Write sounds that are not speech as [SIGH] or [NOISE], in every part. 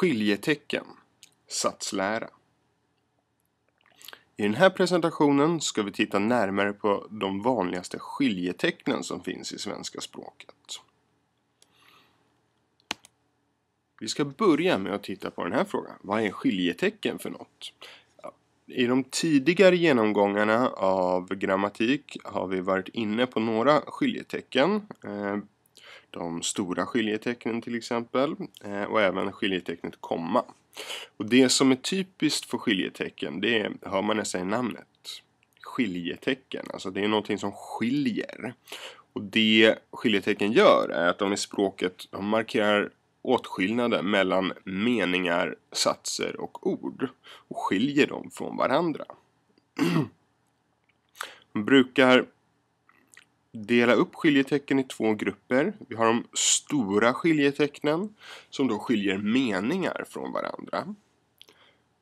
Skiljetecken Satslära I den här presentationen ska vi titta närmare på de vanligaste skiljetecknen som finns i svenska språket. Vi ska börja med att titta på den här frågan. Vad är skiljetecken för något? I de tidigare genomgångarna av grammatik har vi varit inne på några skiljetecken. Eh, de stora skiljetecknen till exempel eh, och även skiljetecknet komma. Och det som är typiskt för skiljetecken det är, hör man nästan i namnet skiljetecken, alltså det är någonting som skiljer. Och det skiljetecken gör är att de i språket de markerar åtskillnaden mellan meningar, satser och ord och skiljer dem från varandra. [CLEARS THROAT] Man brukar dela upp skiljetecken i två grupper. Vi har de stora skiljetecknen som då skiljer meningar från varandra.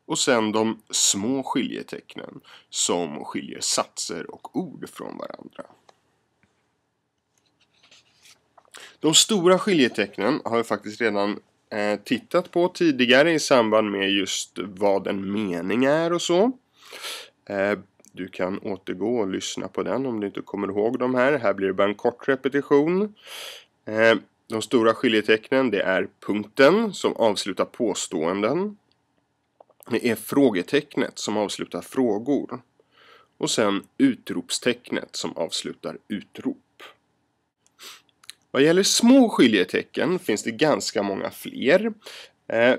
Och sen de små skiljetecknen som skiljer satser och ord från varandra. De stora skiljetecknen har vi faktiskt redan eh, tittat på tidigare i samband med just vad en mening är och så. Eh, du kan återgå och lyssna på den om du inte kommer ihåg de här. Här blir det bara en kort repetition. Eh, de stora skiljetecknen det är punkten som avslutar påståenden. Det är frågetecknet som avslutar frågor. Och sen utropstecknet som avslutar utrop. Vad gäller små skiljetecken finns det ganska många fler. Eh,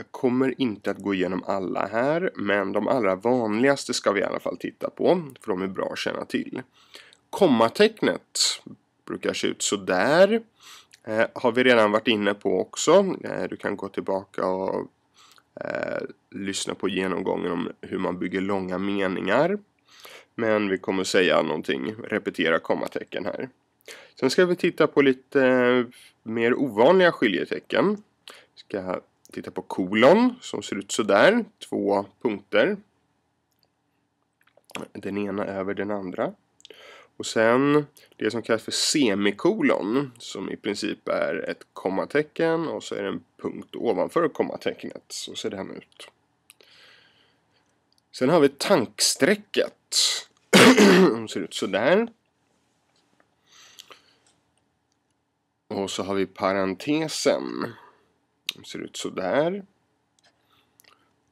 jag kommer inte att gå igenom alla här, men de allra vanligaste ska vi i alla fall titta på, för de är bra att känna till. Kommatecknet brukar se ut sådär. Eh, har vi redan varit inne på också. Eh, du kan gå tillbaka och eh, lyssna på genomgången om hur man bygger långa meningar. Men vi kommer säga någonting, repetera kommatecken här. Sen ska vi titta på lite eh, mer ovanliga skiljetecken. Ska titta på kolon som ser ut sådär. Två punkter. Den ena över den andra. Och sen det som kallas för semikolon som i princip är ett kommatecken och så är det en punkt ovanför kommatecknet. Så ser den ut. Sen har vi tankstrecket. [CLEARS THROAT] som ser ut sådär. Och så har vi parentesen. De ser ut sådär.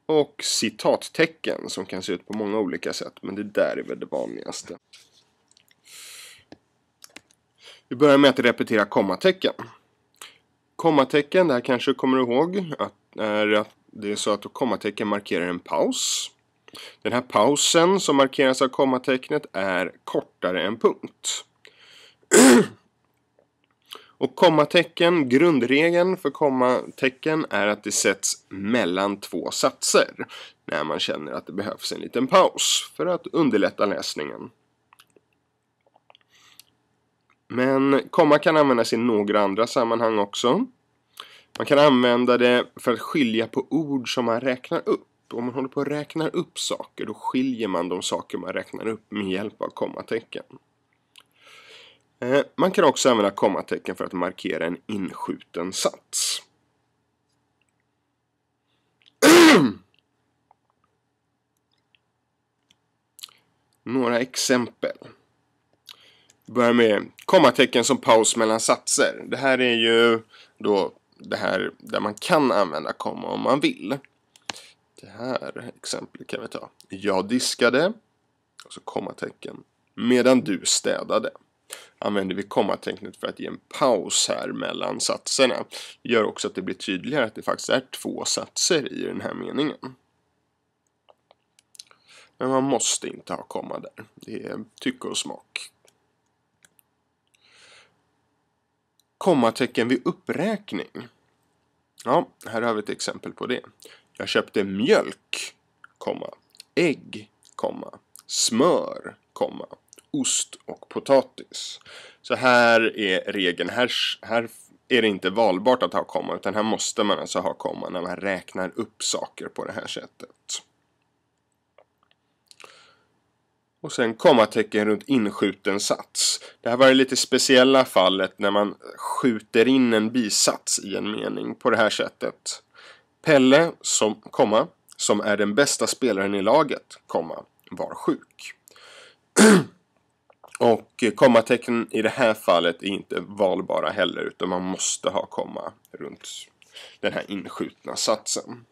Och citattecken som kan se ut på många olika sätt, men det där är väl det vanligaste. Vi börjar med att repetera kommatecken. Kommatecken, det här kanske du kommer ihåg, att, är att det är så att kommatecken markerar en paus. Den här pausen som markeras av kommatecknet är kortare än punkt. [CLEARS THROAT] Och kommatecken, grundregeln för kommatecken är att det sätts mellan två satser när man känner att det behövs en liten paus för att underlätta läsningen. Men komma kan användas i några andra sammanhang också. Man kan använda det för att skilja på ord som man räknar upp. Om man håller på att räkna upp saker, då skiljer man de saker man räknar upp med hjälp av kommatecken. Eh, man kan också använda kommatecken för att markera en inskjuten sats. [CLEARS THROAT] Några exempel. Vi börjar med kommatecken som paus mellan satser. Det här är ju då det här där man kan använda komma om man vill. Det här exemplet kan vi ta. Jag diskade. Och så alltså kommatecken. Medan du städade använder vi kommatecknet för att ge en paus här mellan satserna. Det gör också att det blir tydligare att det faktiskt är två satser i den här meningen. Men man måste inte ha komma där. Det är tycke och smak. Kommatecken vid uppräkning. Ja, här har vi ett exempel på det. Jag köpte mjölk, komma, ägg, komma, smör, komma, ost och potatis. Så här är regeln, här, här är det inte valbart att ha komma utan här måste man alltså ha komma när man räknar upp saker på det här sättet. Och sen kommatecken runt inskjuten sats. Det här var det lite speciella fallet när man skjuter in en bisats i en mening på det här sättet. Pelle, som, komma, som är den bästa spelaren i laget, komma, var sjuk. [CLEARS THROAT] Och kommatecken i det här fallet är inte valbara heller utan man måste ha komma runt den här inskjutna satsen.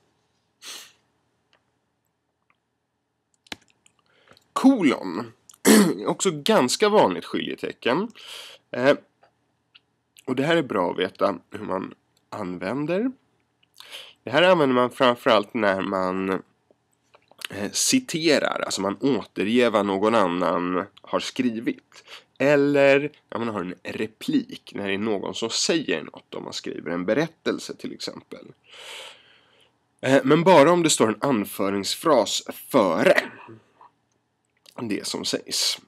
Kolon. [CLEARS THROAT] Också ganska vanligt skiljetecken. Eh, och det här är bra att veta hur man använder. Det här använder man framförallt när man Eh, citerar, alltså man återger vad någon annan har skrivit. Eller när man har en replik när det är någon som säger något om man skriver en berättelse till exempel. Eh, men bara om det står en anföringsfras före det som sägs.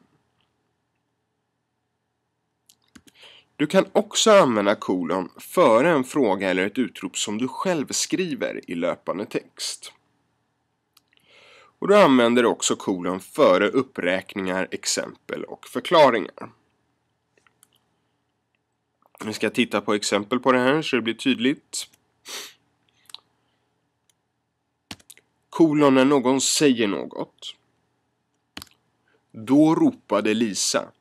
Du kan också använda kolon före en fråga eller ett utrop som du själv skriver i löpande text och du använder också kolon före uppräkningar, exempel och förklaringar. Vi ska titta på exempel på det här så det blir tydligt. Kolon när någon säger något. Då ropade Lisa.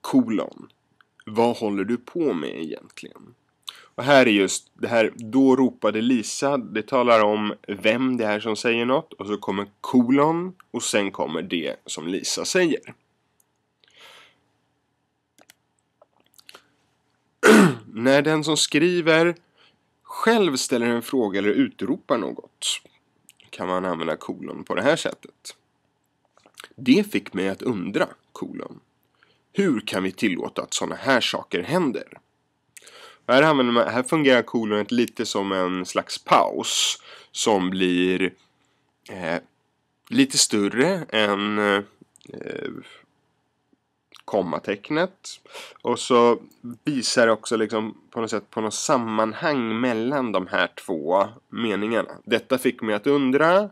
Kolon. Vad håller du på med egentligen? Och här är just det här Då ropade Lisa. Det talar om vem det är som säger något och så kommer kolon och sen kommer det som Lisa säger. [CLEARS THROAT] När den som skriver själv ställer en fråga eller utropar något kan man använda kolon på det här sättet. Det fick mig att undra, kolon. Hur kan vi tillåta att sådana här saker händer? Här, använder här fungerar kolonet lite som en slags paus. Som blir eh, lite större än eh, eh, kommatecknet. Och så visar det också liksom på något sätt på något sammanhang mellan de här två meningarna. Detta fick mig att undra.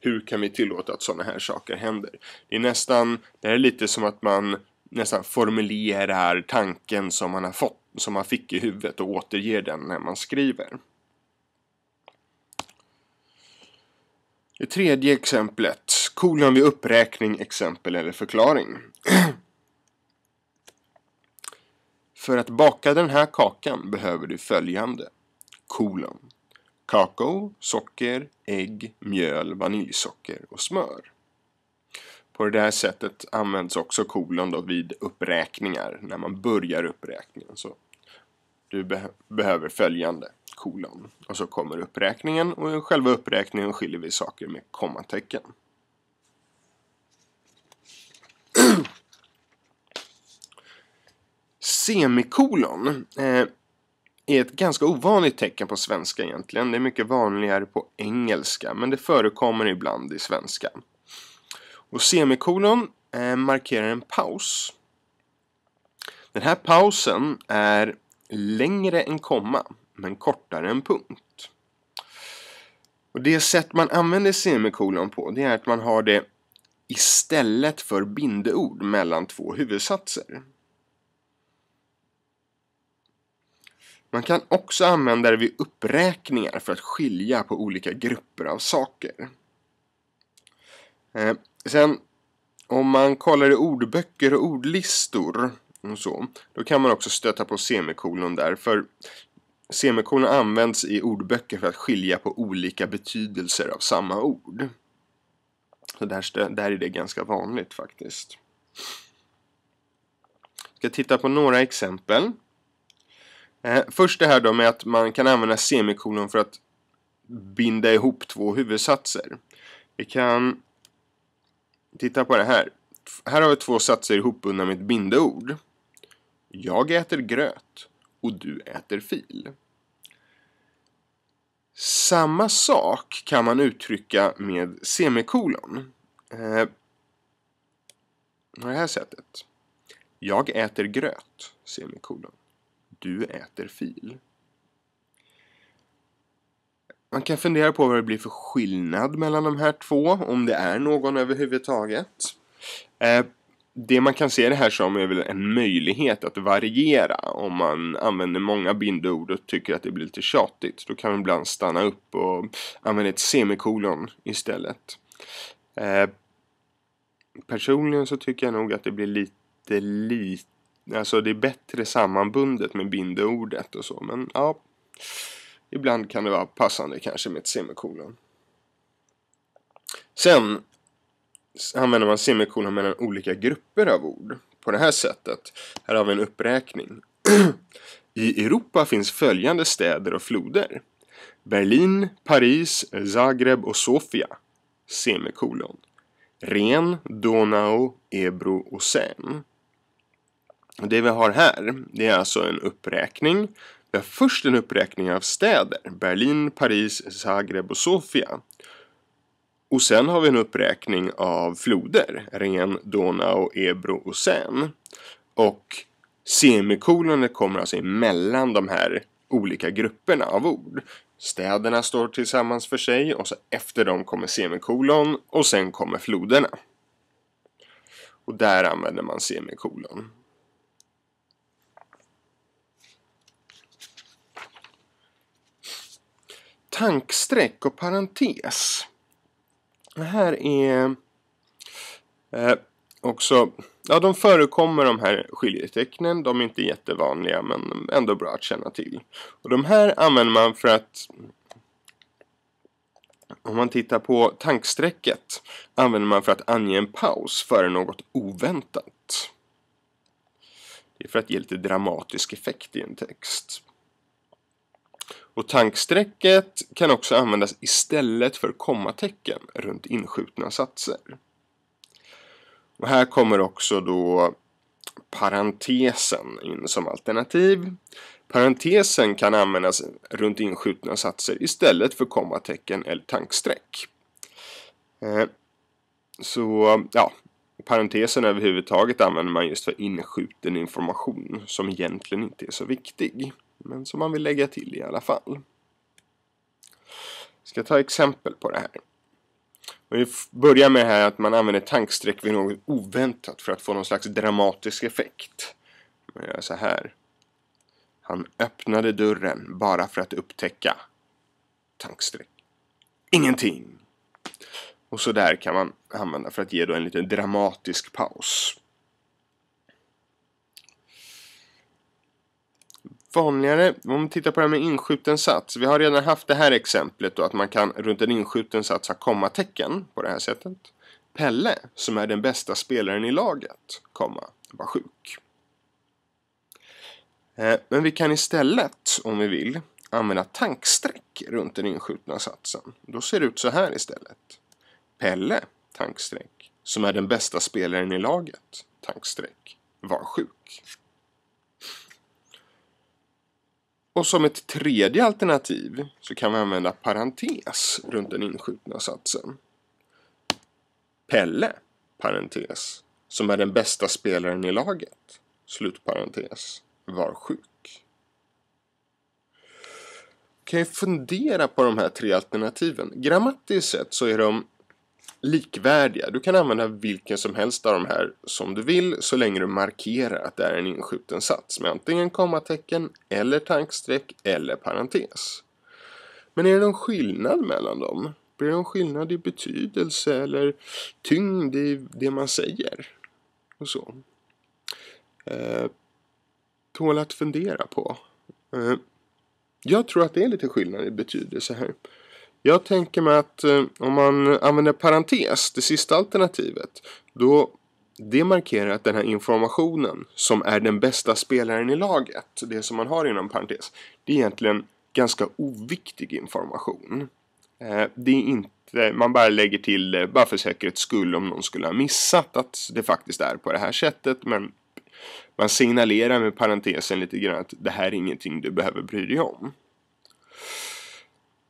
Hur kan vi tillåta att sådana här saker händer? Det är nästan, det är lite som att man nästan formulerar tanken som man har fått som man fick i huvudet och återger den när man skriver. Det tredje exemplet, kolon vid uppräkning, exempel eller förklaring. [CLEARS THROAT] För att baka den här kakan behöver du följande. Kolon. Kakao, socker, ägg, mjöl, vaniljsocker och smör. På det här sättet används också kolon vid uppräkningar. När man börjar uppräkningen så du beh behöver följande, kolon. Och så kommer uppräkningen och i själva uppräkningen skiljer vi saker med kommatecken. Semikolon eh, är ett ganska ovanligt tecken på svenska egentligen. Det är mycket vanligare på engelska, men det förekommer ibland i svenska. Och semikolon eh, markerar en paus. Den här pausen är längre än komma men kortare än punkt. Och Det sätt man använder semikolon på det är att man har det istället för bindeord mellan två huvudsatser. Man kan också använda det vid uppräkningar för att skilja på olika grupper av saker. Eh, sen om man kollar i ordböcker och ordlistor och så. Då kan man också stöta på semikolon där för semikolon används i ordböcker för att skilja på olika betydelser av samma ord. Så där, där är det ganska vanligt faktiskt. Jag ska titta på några exempel. Eh, först det här då med att man kan använda semikolon för att binda ihop två huvudsatser. Vi kan titta på det här. Här har vi två satser ihopbundna med ett bindeord. Jag äter gröt och du äter fil. Samma sak kan man uttrycka med semikolon. Eh, på det här sättet. Jag äter gröt, semikolon. Du äter fil. Man kan fundera på vad det blir för skillnad mellan de här två, om det är någon överhuvudtaget. Eh, det man kan se det här som är väl en möjlighet att variera. Om man använder många bindord och tycker att det blir lite tjatigt. Då kan man ibland stanna upp och använda ett semikolon istället. Eh, personligen så tycker jag nog att det blir lite, lite Alltså det är bättre sammanbundet med bindeordet och så. Men ja, ibland kan det vara passande kanske med ett semikolon. Sen använder man semikolon mellan olika grupper av ord på det här sättet. Här har vi en uppräkning. [CLEARS THROAT] I Europa finns följande städer och floder. Berlin, Paris, Zagreb och Sofia. Semikolon. Ren, Donau, Ebro och Seine. Det vi har här, det är alltså en uppräkning. Vi har först en uppräkning av städer. Berlin, Paris, Zagreb och Sofia. Och sen har vi en uppräkning av floder. Ren, Donau, Ebro och Seine. Och semikolonet kommer alltså emellan de här olika grupperna av ord. Städerna står tillsammans för sig och så efter dem kommer semikolon och sen kommer floderna. Och där använder man semikolon. Tankstreck och parentes här är eh, också, ja de förekommer de här skiljetecknen. De är inte jättevanliga men ändå bra att känna till. Och de här använder man för att om man tittar på tankstrecket använder man för att ange en paus före något oväntat. Det är för att ge lite dramatisk effekt i en text. Och tankstrecket kan också användas istället för kommatecken runt inskjutna satser. Och här kommer också då parentesen in som alternativ. Parentesen kan användas runt inskjutna satser istället för kommatecken eller tankstreck. Eh, så ja, parentesen överhuvudtaget använder man just för inskjuten information som egentligen inte är så viktig men som man vill lägga till i alla fall. Jag ska ta exempel på det här. Vi börjar med här att man använder tankstreck vid något oväntat för att få någon slags dramatisk effekt. Man gör så här. Han öppnade dörren bara för att upptäcka tankstreck. Ingenting! Och så där kan man använda för att ge då en liten dramatisk paus. vanligare om vi tittar på det här med inskjuten sats. Vi har redan haft det här exemplet då att man kan runt en inskjuten sats ha kommatecken på det här sättet. Pelle, som är den bästa spelaren i laget, komma, var sjuk. Eh, men vi kan istället, om vi vill, använda tankstreck runt den inskjutna satsen. Då ser det ut så här istället. Pelle, tankstreck, som är den bästa spelaren i laget, tankstreck, var sjuk. Och som ett tredje alternativ så kan vi använda parentes runt den inskjutna satsen. Pelle, parentes, som är den bästa spelaren i laget, slutparentes, var sjuk. Kan ju fundera på de här tre alternativen. Grammatiskt sett så är de likvärdiga. Du kan använda vilken som helst av de här som du vill så länge du markerar att det är en inskjuten sats med antingen kommatecken eller tankstreck eller parentes. Men är det någon skillnad mellan dem? Blir det någon skillnad i betydelse eller tyngd i det man säger? Och så. Eh, tål att fundera på. Eh, jag tror att det är lite skillnad i betydelse här. Jag tänker mig att eh, om man använder parentes, det sista alternativet, då det markerar att den här informationen som är den bästa spelaren i laget, det som man har inom parentes, det är egentligen ganska oviktig information. Eh, det är inte, man bara lägger till det eh, bara för säkerhets skull om någon skulle ha missat att det faktiskt är på det här sättet men man signalerar med parentesen lite grann att det här är ingenting du behöver bry dig om.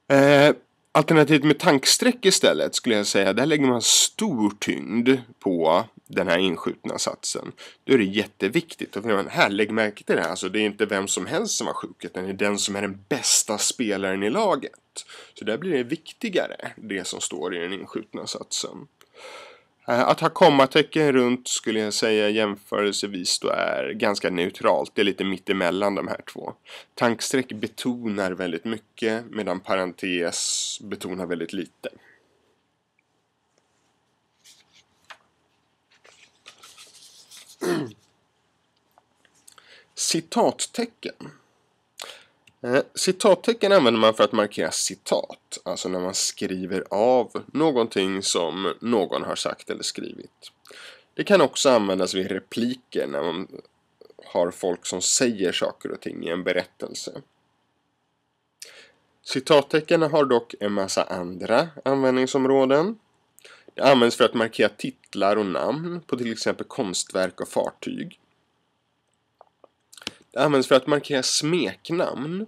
Eh, Alternativt med tanksträck istället skulle jag säga, där lägger man stor tyngd på den här inskjutna satsen. Då är det jätteviktigt. Och här, lägg märke till det här, alltså det är inte vem som helst som har skjutit, utan det är den som är den bästa spelaren i laget. Så där blir det viktigare, det som står i den inskjutna satsen. Eh, att ha kommatecken runt skulle jag säga jämförelsevis då är ganska neutralt. Det är lite mitt emellan de här två. Tankstreck betonar väldigt mycket medan parentes betonar väldigt lite. [CLEARS THROAT] Citattecken Eh, citattecken använder man för att markera citat, alltså när man skriver av någonting som någon har sagt eller skrivit. Det kan också användas vid repliker när man har folk som säger saker och ting i en berättelse. Citattecken har dock en massa andra användningsområden. Det används för att markera titlar och namn på till exempel konstverk och fartyg. Det används för att markera smeknamn.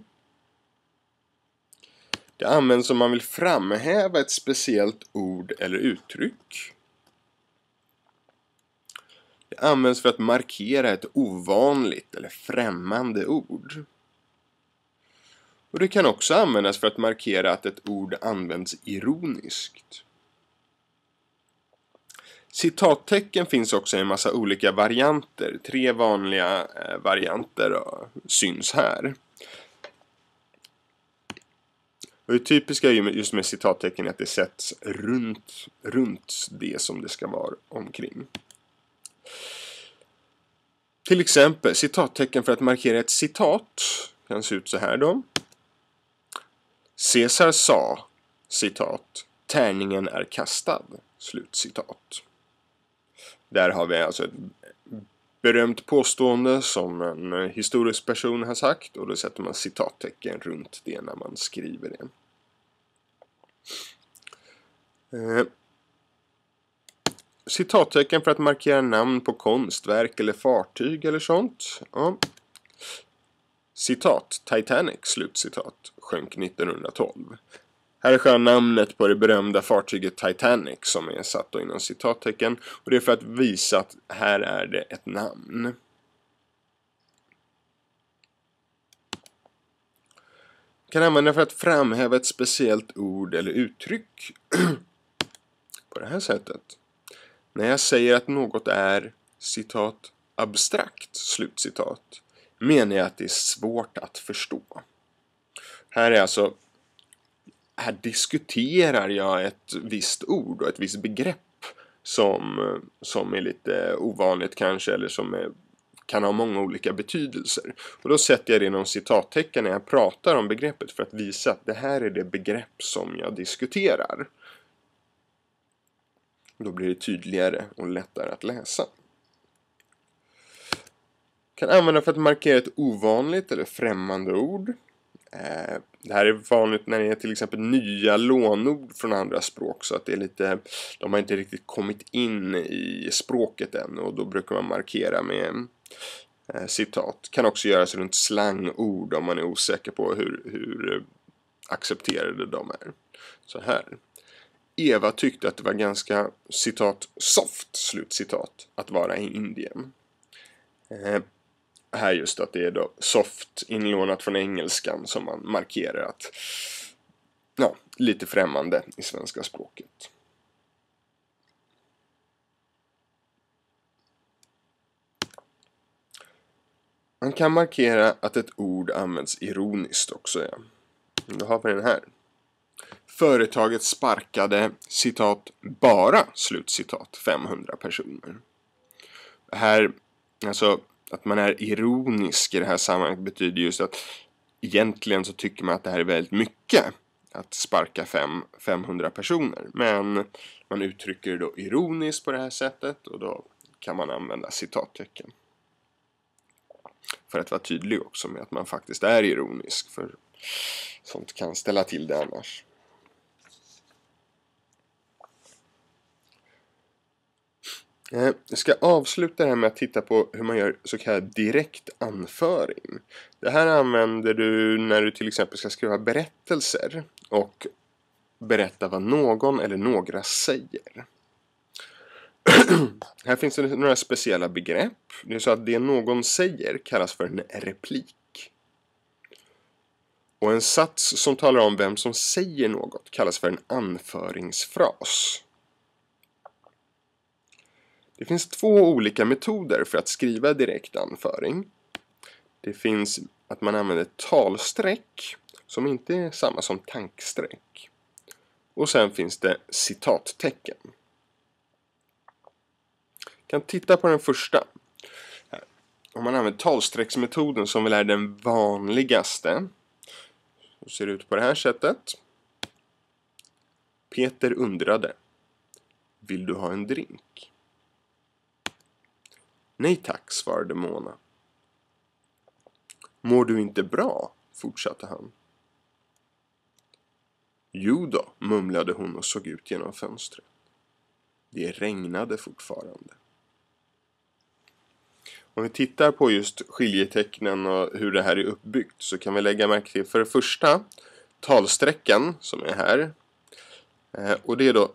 Det används om man vill framhäva ett speciellt ord eller uttryck. Det används för att markera ett ovanligt eller främmande ord. Och det kan också användas för att markera att ett ord används ironiskt. Citattecken finns också i en massa olika varianter. Tre vanliga eh, varianter eh, syns här. Och det typiska just med citattecken är att det sätts runt, runt det som det ska vara omkring. Till exempel citattecken för att markera ett citat kan se ut så här då. Caesar sa, citat, tärningen är kastad, slutcitat. Där har vi alltså ett berömt påstående som en historisk person har sagt och då sätter man citattecken runt det när man skriver det. Eh. Citattecken för att markera namn på konstverk eller fartyg eller sånt. Ja. Citat Titanic, slutcitat, sjönk 1912. Här är sjönamnet på det berömda fartyget Titanic som är satt då inom citattecken och det är för att visa att här är det ett namn. Kan använda för att framhäva ett speciellt ord eller uttryck [CLEARS THROAT] på det här sättet. När jag säger att något är citat abstrakt slutcitat menar jag att det är svårt att förstå. Här är alltså här diskuterar jag ett visst ord och ett visst begrepp som, som är lite ovanligt kanske eller som är, kan ha många olika betydelser. Och då sätter jag det inom citattecken när jag pratar om begreppet för att visa att det här är det begrepp som jag diskuterar. Då blir det tydligare och lättare att läsa. Kan använda för att markera ett ovanligt eller främmande ord. Eh, det här är vanligt när det är till exempel nya lånord från andra språk så att det är lite, de har inte riktigt kommit in i språket än och då brukar man markera med eh, citat. Kan också göras runt slangord om man är osäker på hur, hur eh, accepterade de är. Så här. Eva tyckte att det var ganska citat soft slut att vara i Indien. Eh, här just att det är då soft inlånat från engelskan som man markerar att ja, lite främmande i svenska språket. Man kan markera att ett ord används ironiskt också. Ja. Då har vi den här. Företaget sparkade citat bara slutcitat 500 personer. Här, alltså att man är ironisk i det här sammanhanget betyder just att egentligen så tycker man att det här är väldigt mycket att sparka fem, 500 personer. Men man uttrycker det då ironiskt på det här sättet och då kan man använda citattecken. För att vara tydlig också med att man faktiskt är ironisk för sånt kan ställa till det annars. Eh, jag ska avsluta det här med att titta på hur man gör så kallad direkt anföring. Det här använder du när du till exempel ska skriva berättelser och berätta vad någon eller några säger. [CLEARS THROAT] här finns det några speciella begrepp. Det är så att det någon säger kallas för en replik. Och en sats som talar om vem som säger något kallas för en anföringsfras. Det finns två olika metoder för att skriva direkt anföring. Det finns att man använder talstreck, som inte är samma som tankstreck. Och sen finns det citattecken. Vi kan titta på den första. Om man använder talstrecksmetoden som väl är den vanligaste. Så ser det ut på det här sättet. Peter undrade. Vill du ha en drink? Nej tack, svarade Mona. Mår du inte bra? fortsatte han. Jo då, mumlade hon och såg ut genom fönstret. Det regnade fortfarande. Om vi tittar på just skiljetecknen och hur det här är uppbyggt så kan vi lägga märke till för det första talsträckan som är här. Eh, och det är då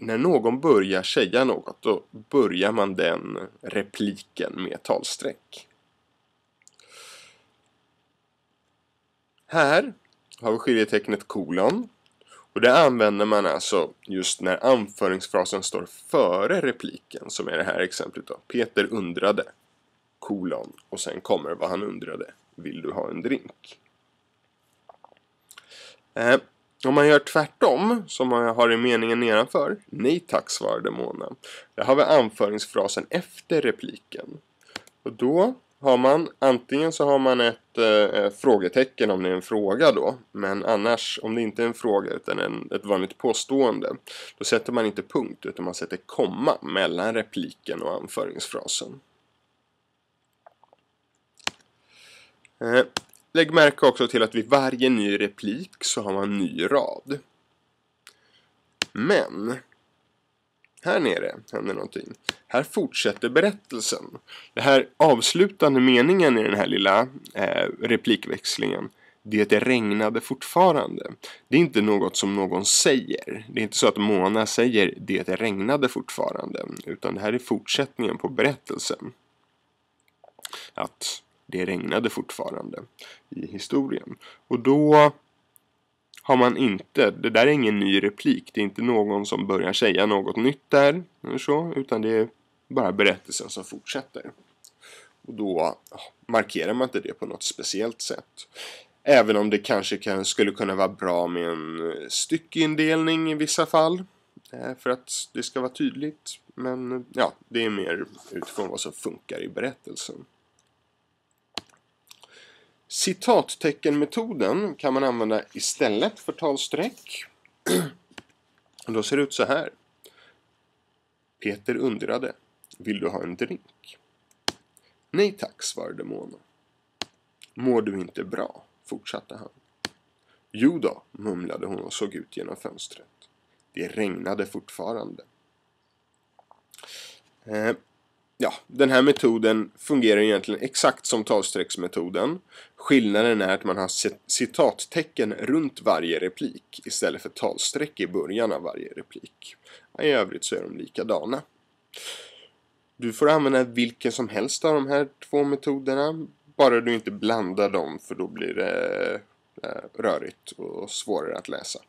när någon börjar säga något då börjar man den repliken med talsträck. Här har vi skiljetecknet kolon och det använder man alltså just när anföringsfrasen står före repliken som är det här exemplet då. Peter undrade kolon och sen kommer vad han undrade. Vill du ha en drink? Eh. Om man gör tvärtom, som man har i meningen nedanför. Nej tack, svarade Mona. Där har vi anföringsfrasen efter repliken. Och då har man, antingen så har man ett eh, eh, frågetecken om det är en fråga då. Men annars, om det inte är en fråga utan en, ett vanligt påstående. Då sätter man inte punkt utan man sätter komma mellan repliken och anföringsfrasen. Eh. Lägg märke också till att vid varje ny replik så har man en ny rad. Men här nere händer någonting. Här fortsätter berättelsen. Den här avslutande meningen i den här lilla eh, replikväxlingen. Det regnade fortfarande. Det är inte något som någon säger. Det är inte så att Mona säger det regnade fortfarande. Utan det här är fortsättningen på berättelsen. Att det regnade fortfarande i historien. Och då har man inte, det där är ingen ny replik, det är inte någon som börjar säga något nytt där, eller så, utan det är bara berättelsen som fortsätter. Och då markerar man inte det på något speciellt sätt. Även om det kanske kan, skulle kunna vara bra med en styckeindelning i vissa fall. Eh, för att det ska vara tydligt. Men ja, det är mer utifrån vad som funkar i berättelsen. Citatteckenmetoden kan man använda istället för talstreck. då ser det ut så här. Peter undrade. Vill du ha en drink? Nej tack, svarade Mona. Mår du inte bra? fortsatte han. Jo då, mumlade hon och såg ut genom fönstret. Det regnade fortfarande. Eh, ja, den här metoden fungerar egentligen exakt som talstrecksmetoden. Skillnaden är att man har citattecken runt varje replik istället för talstreck i början av varje replik. I övrigt så är de likadana. Du får använda vilken som helst av de här två metoderna. Bara du inte blandar dem för då blir det eh, rörigt och svårare att läsa.